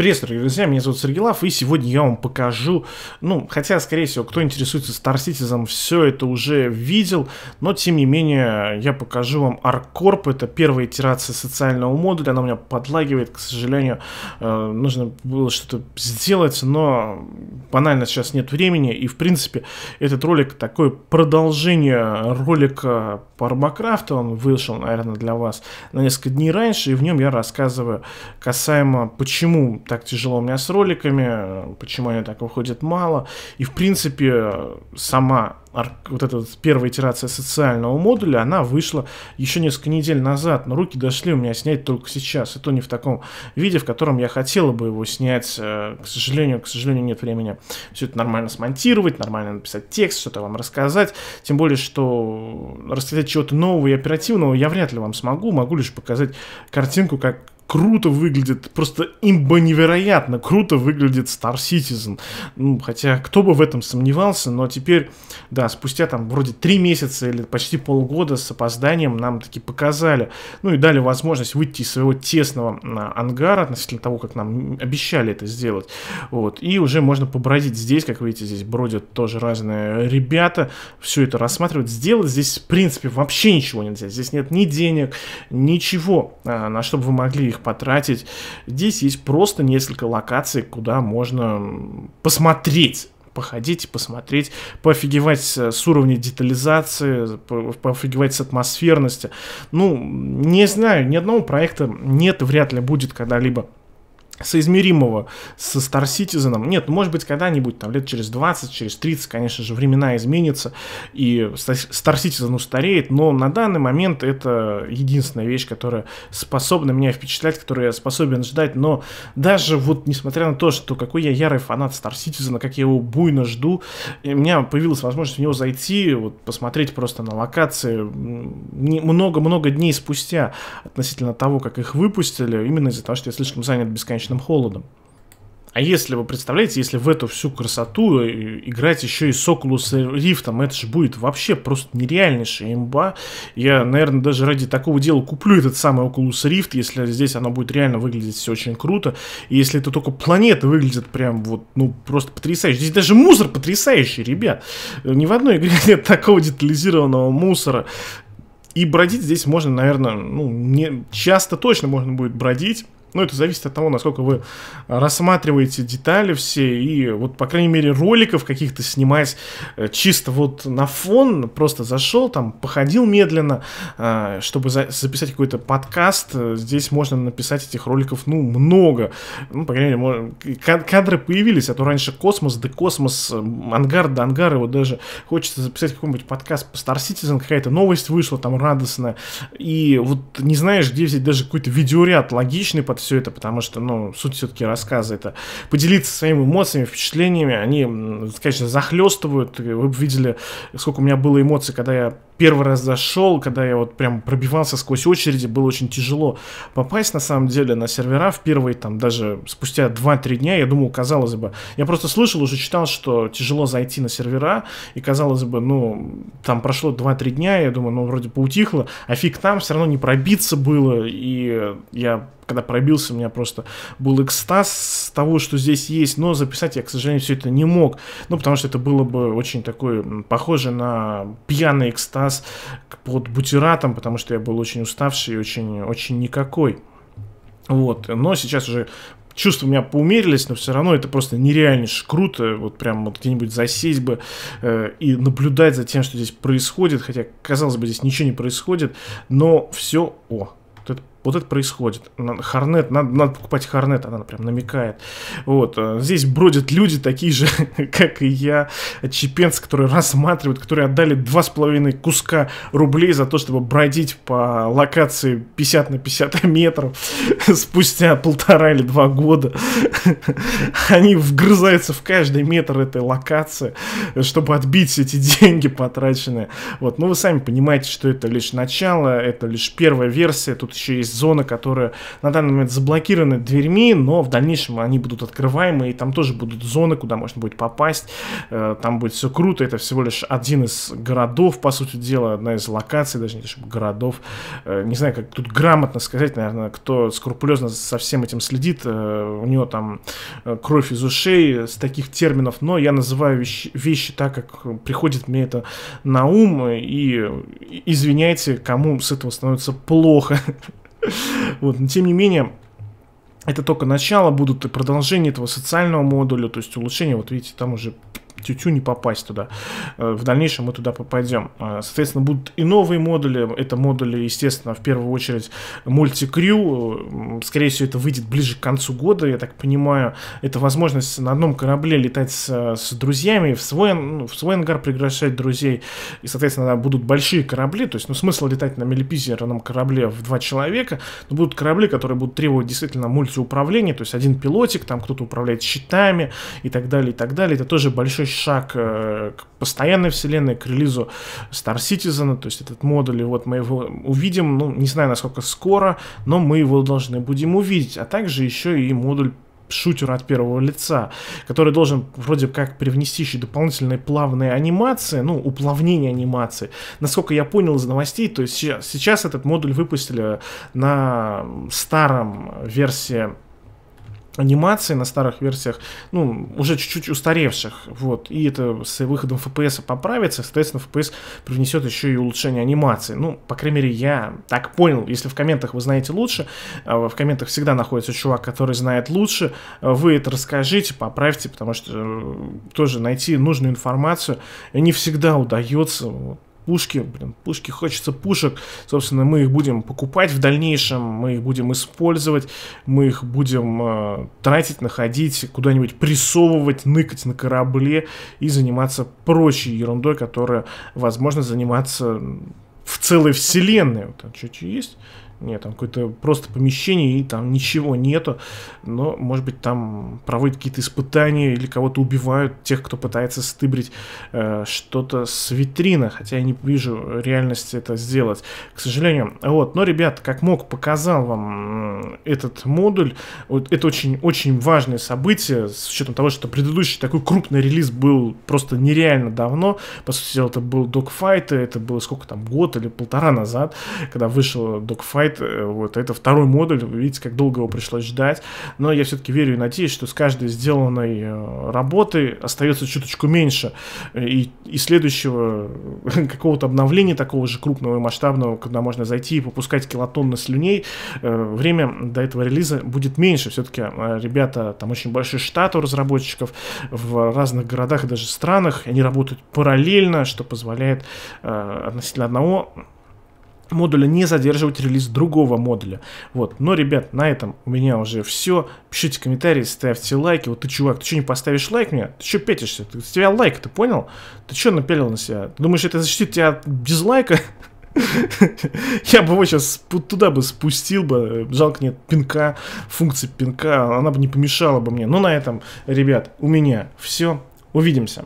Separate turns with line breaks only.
Привет, друзья, меня зовут Сергей Лав, и сегодня я вам покажу, ну, хотя, скорее всего, кто интересуется Star Citizen, все это уже видел, но, тем не менее, я покажу вам ArcCorp, это первая итерация социального модуля, она у меня подлагивает, к сожалению, э, нужно было что-то сделать, но банально сейчас нет времени, и, в принципе, этот ролик такое продолжение ролика по Арбакрафту, он вышел, наверное, для вас на несколько дней раньше, и в нем я рассказываю касаемо, почему так тяжело у меня с роликами, э, почему они так выходят мало. И, в принципе, сама вот эта вот первая итерация социального модуля, она вышла еще несколько недель назад, но руки дошли у меня снять только сейчас, Это не в таком виде, в котором я хотела бы его снять. Э, к сожалению, к сожалению, нет времени все это нормально смонтировать, нормально написать текст, что-то вам рассказать, тем более, что рассказать чего-то нового и оперативного я вряд ли вам смогу, могу лишь показать картинку, как круто выглядит, просто имба невероятно круто выглядит Star Citizen. Ну, хотя кто бы в этом сомневался, но теперь, да, спустя там вроде три месяца или почти полгода с опозданием нам таки показали. Ну и дали возможность выйти из своего тесного а, ангара относительно того, как нам обещали это сделать. Вот. И уже можно побродить здесь, как видите, здесь бродят тоже разные ребята, все это рассматривать. Сделать здесь, в принципе, вообще ничего нельзя. Здесь нет ни денег, ничего, а, на что бы вы могли их их потратить. Здесь есть просто несколько локаций, куда можно посмотреть походить, посмотреть, пофигевать с уровня детализации, пофигевать с атмосферности. Ну, не знаю, ни одного проекта нет, вряд ли будет когда-либо соизмеримого со Star Citizen. Нет, ну, может быть, когда-нибудь, там, лет через 20, через 30, конечно же, времена изменятся, и Star Citizen устареет, но на данный момент это единственная вещь, которая способна меня впечатлять, которую я способен ждать, но даже вот несмотря на то, что какой я ярый фанат Star Citizen, как я его буйно жду, у меня появилась возможность в него зайти, вот, посмотреть просто на локации много-много дней спустя относительно того, как их выпустили, именно из-за того, что я слишком занят бесконечно вечным холодом. А если вы представляете, если в эту всю красоту э, играть еще и с Oculus Rift, это же будет вообще просто нереальнейшая имба. Я, наверное, даже ради такого дела куплю этот самый Oculus Rift, если здесь оно будет реально выглядеть все очень круто. И если это только планеты выглядят прям вот, ну, просто потрясающе. Здесь даже мусор потрясающий, ребят. Ни в одной игре нет такого детализированного мусора. И бродить здесь можно, наверное, ну, не часто точно можно будет бродить. Ну, это зависит от того, насколько вы а, рассматриваете детали все, и вот, по крайней мере, роликов каких-то снимать э, чисто вот на фон, просто зашел там, походил медленно, а, чтобы записать какой-то подкаст, э, здесь можно написать этих роликов, ну, много. Ну, по крайней мере, кадры появились, а то раньше космос, да космос, э, ангар, да ангар, и вот даже хочется записать какой-нибудь подкаст по Star Citizen, какая-то новость вышла там радостная, и вот не знаешь, где взять даже какой-то видеоряд логичный под все это, потому что, ну, суть все-таки рассказа это поделиться своими эмоциями, впечатлениями. Они, конечно, захлестывают. Вы бы видели, сколько у меня было эмоций, когда я первый раз зашел, когда я вот прям пробивался сквозь очереди, было очень тяжело попасть на самом деле на сервера в первые там даже спустя 2-3 дня, я думал, казалось бы, я просто слышал, уже читал, что тяжело зайти на сервера, и казалось бы, ну, там прошло 2-3 дня, я думаю, ну, вроде поутихло, а фиг там, все равно не пробиться было, и я когда пробился, у меня просто был экстаз с того, что здесь есть, но записать я, к сожалению, все это не мог, ну, потому что это было бы очень такое, похоже на пьяный экстаз под бутератом, потому что я был очень уставший и очень, очень никакой. Вот, но сейчас уже чувства у меня поумерились, но все равно это просто нереально круто, вот прям вот где-нибудь засесть бы э, и наблюдать за тем, что здесь происходит, хотя, казалось бы, здесь ничего не происходит, но все, о, вот это происходит. Харнет, надо, надо покупать Харнет, она прям намекает. Вот, э, здесь бродят люди такие же, как и я, чепенцы, которые рассматривают, которые отдали два с половиной куска рублей за то, чтобы бродить по локации 50 на 50 метров спустя полтора или два года. Они вгрызаются в каждый метр этой локации, чтобы отбить эти деньги потраченные. Вот, ну вы сами понимаете, что это лишь начало, это лишь первая версия, тут еще есть есть зоны, которые на данный момент заблокированы дверьми, но в дальнейшем они будут открываемы, и там тоже будут зоны, куда можно будет попасть. Э, там будет все круто, это всего лишь один из городов, по сути дела, одна из локаций, даже не чтобы городов. Э, не знаю, как тут грамотно сказать, наверное, кто скрупулезно со всем этим следит, э, у него там кровь из ушей, с таких терминов, но я называю вещи, вещи так, как приходит мне это на ум, и извиняйте, кому с этого становится плохо. Вот, но тем не менее, это только начало, будут и продолжение этого социального модуля, то есть улучшение, вот видите, там уже Тю-тю не попасть туда. Э, в дальнейшем мы туда попадем. Э, соответственно, будут и новые модули. Это модули, естественно, в первую очередь мультикрю. Э, скорее всего, это выйдет ближе к концу года, я так понимаю. Это возможность на одном корабле летать с, с друзьями, в свой, ну, в свой ангар приглашать друзей. И, соответственно, будут большие корабли. То есть, ну, смысл летать на мелипизерном корабле в два человека. Но будут корабли, которые будут требовать действительно мультиуправления. То есть, один пилотик, там кто-то управляет щитами и так далее, и так далее. Это тоже большой шаг э, к постоянной вселенной, к релизу Star Citizen, то есть этот модуль, и вот мы его увидим, ну, не знаю, насколько скоро, но мы его должны будем увидеть, а также еще и модуль шутер от первого лица, который должен вроде как привнести еще дополнительные плавные анимации, ну, уплавнение анимации. Насколько я понял из новостей, то есть сейчас этот модуль выпустили на старом версии анимации на старых версиях, ну, уже чуть-чуть устаревших, вот, и это с выходом FPS поправится, соответственно, FPS привнесет еще и улучшение анимации, ну, по крайней мере, я так понял, если в комментах вы знаете лучше, а, в комментах всегда находится чувак, который знает лучше, вы это расскажите, поправьте, потому что э, тоже найти нужную информацию не всегда удается, вот, пушки, блин, пушки, хочется пушек. Собственно, мы их будем покупать в дальнейшем, мы их будем использовать, мы их будем э, тратить, находить, куда-нибудь прессовывать, ныкать на корабле и заниматься прочей ерундой, которая, возможно, заниматься в целой вселенной. Вот там что-то есть, нет, там какое-то просто помещение, и там ничего нету. Но, может быть, там проводят какие-то испытания или кого-то убивают, тех, кто пытается стыбрить э, что-то с витрины. Хотя я не вижу реальности это сделать, к сожалению. Вот, но, ребят, как мог, показал вам этот модуль. Вот это очень-очень важное событие, с учетом того, что предыдущий такой крупный релиз был просто нереально давно. По сути дела, это был Dogfight, это было сколько там, год или полтора назад, когда вышел Dogfight Light. Э, вот это второй модуль, видите, как долго его пришлось ждать. Но я все-таки верю и надеюсь, что с каждой сделанной э, работы остается чуточку меньше. Э, и, и следующего какого-то обновления такого же крупного и масштабного, когда можно зайти и попускать килотонны слюней, время до этого релиза будет меньше. Все-таки а, ребята, там очень большой штат у разработчиков в разных городах и даже странах. Они работают параллельно, что позволяет относительно одного модуля не задерживать релиз другого модуля. Вот. Но, ребят, на этом у меня уже все. Пишите комментарии, ставьте лайки. Вот ты, чувак, ты что не поставишь лайк мне? Ты что пятишься? Ты, с тебя лайк, ты понял? Ты что напелил на себя? Ты думаешь, это защитит тебя от дизлайка? Я бы его сейчас туда бы спустил бы. Жалко нет пинка, функции пинка. Она бы не помешала бы мне. Но ну, на этом, ребят, у меня все. Увидимся.